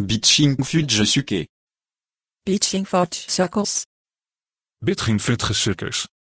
Bitching fudge Suke. Bitching Fuge Sukkels. Bitching fudge